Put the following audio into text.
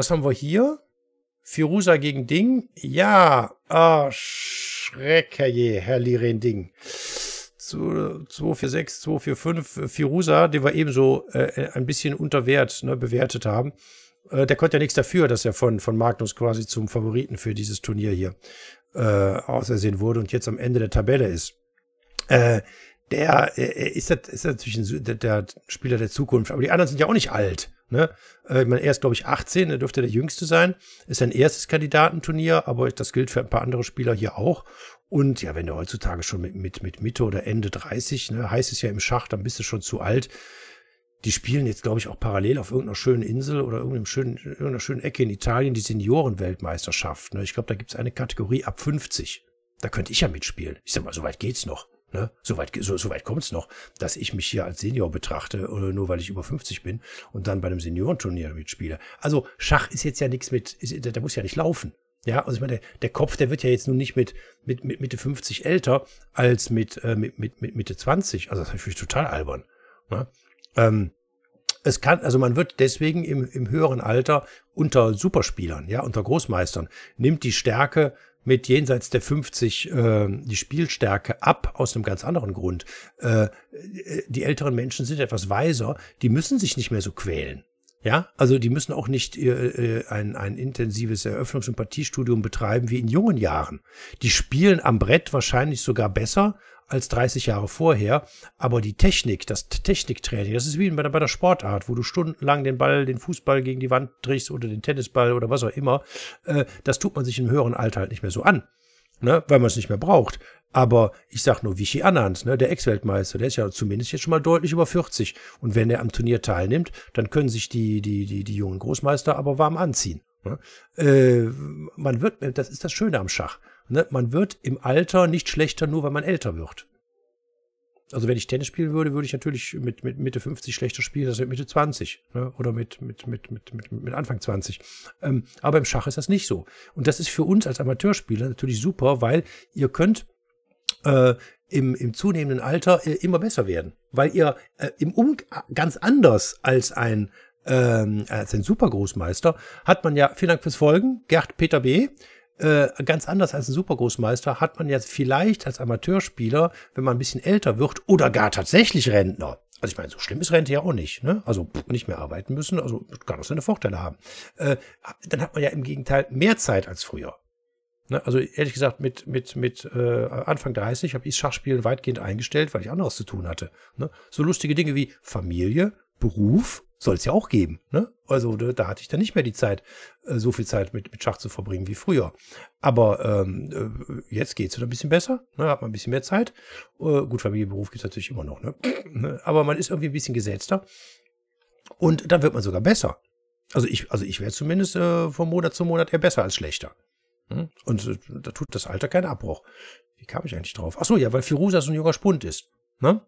Was haben wir hier? Firusa gegen Ding. Ja, ah, Schreck, herrje, Herr Liren Ding. 246, 245, äh, Firusa, den wir ebenso äh, äh ein bisschen unter ne, bewertet haben. Äh, der konnte ja nichts dafür, dass er von, von Magnus quasi zum Favoriten für dieses Turnier hier äh, ausersehen wurde und jetzt am Ende der Tabelle ist. Äh, der äh, äh ist, ist natürlich ein, der, der Spieler der Zukunft, aber die anderen sind ja auch nicht alt. Ne? Äh, ich meine, er ist, glaube ich, 18, er dürfte der Jüngste sein. Ist sein erstes Kandidatenturnier, aber das gilt für ein paar andere Spieler hier auch. Und ja, wenn du heutzutage schon mit, mit, mit Mitte oder Ende 30, ne, heißt es ja im Schach, dann bist du schon zu alt. Die spielen jetzt, glaube ich, auch parallel auf irgendeiner schönen Insel oder irgendeinem schönen, irgendeiner schönen Ecke in Italien die Seniorenweltmeisterschaft. Ne? Ich glaube, da gibt es eine Kategorie ab 50. Da könnte ich ja mitspielen. Ich sag mal, so weit geht's noch. Ne? Soweit so, so weit kommt es noch, dass ich mich hier als Senior betrachte, äh, nur weil ich über 50 bin und dann bei einem Seniorenturnier mitspiele. Also Schach ist jetzt ja nichts mit, ist, da muss ja nicht laufen. Ja, also ich meine, der, der Kopf, der wird ja jetzt nun nicht mit, mit, mit Mitte 50 älter als mit, äh, mit, mit, mit Mitte 20. Also das ist natürlich total albern. Ne? Ähm, es kann, also man wird deswegen im, im höheren Alter unter Superspielern, ja, unter Großmeistern, nimmt die Stärke mit jenseits der 50 äh, die Spielstärke ab, aus einem ganz anderen Grund. Äh, die älteren Menschen sind etwas weiser, die müssen sich nicht mehr so quälen. Ja, also die müssen auch nicht äh, äh ein, ein intensives Eröffnungs- und Partiestudium betreiben wie in jungen Jahren. Die spielen am Brett wahrscheinlich sogar besser als 30 Jahre vorher. Aber die Technik, das Techniktraining, das ist wie bei der, Sportart, wo du stundenlang den Ball, den Fußball gegen die Wand trichst oder den Tennisball oder was auch immer. äh, das tut man sich im höheren Alter halt nicht mehr so an. Ne, weil man es nicht mehr braucht. Aber ich sag nur Vichy Anand, ne, der Ex-Weltmeister, der ist ja zumindest jetzt schon mal deutlich über 40. Und wenn er am Turnier teilnimmt, dann können sich die, die, die, die jungen Großmeister aber warm anziehen. Ne? Äh, man wird, das ist das Schöne am Schach. Ne? Man wird im Alter nicht schlechter, nur weil man älter wird. Also wenn ich Tennis spielen würde, würde ich natürlich mit, mit Mitte 50 schlechter spielen als mit Mitte 20 ne? oder mit, mit, mit, mit, mit, mit Anfang 20. Ähm, aber im Schach ist das nicht so. Und das ist für uns als Amateurspieler natürlich super, weil ihr könnt äh, im, im zunehmenden Alter äh, immer besser werden, weil ihr äh, im Um ganz anders als ein ähm, als ein Supergroßmeister, hat man ja, vielen Dank fürs Folgen, Gerd Peter B., äh, ganz anders als ein Supergroßmeister hat man ja vielleicht als Amateurspieler, wenn man ein bisschen älter wird oder gar tatsächlich Rentner. Also ich meine, so schlimm ist Rente ja auch nicht, ne? Also nicht mehr arbeiten müssen, also kann auch seine Vorteile haben. Äh, dann hat man ja im Gegenteil mehr Zeit als früher. Ne? Also ehrlich gesagt, mit, mit, mit äh, Anfang 30 habe ich Schachspielen weitgehend eingestellt, weil ich anderes zu tun hatte. Ne? So lustige Dinge wie Familie, Beruf soll es ja auch geben. Ne? Also da, da, hatte ich dann nicht mehr die Zeit, äh, so viel Zeit mit, mit Schach zu verbringen wie früher. Aber ähm, äh, jetzt geht es wieder ein bisschen besser, ne? hat man ein bisschen mehr Zeit. Äh, gut, Familienberuf gibt es natürlich immer noch, ne? ne? aber man ist irgendwie ein bisschen gesetzter und dann wird man sogar besser. Also ich, also ich werde zumindest äh, von Monat zu Monat eher besser als schlechter. Hm? Und äh, da tut das Alter keinen Abbruch. Wie kam ich eigentlich drauf? Ach so, ja, weil Firusa so ein junger Spund ist. Ne?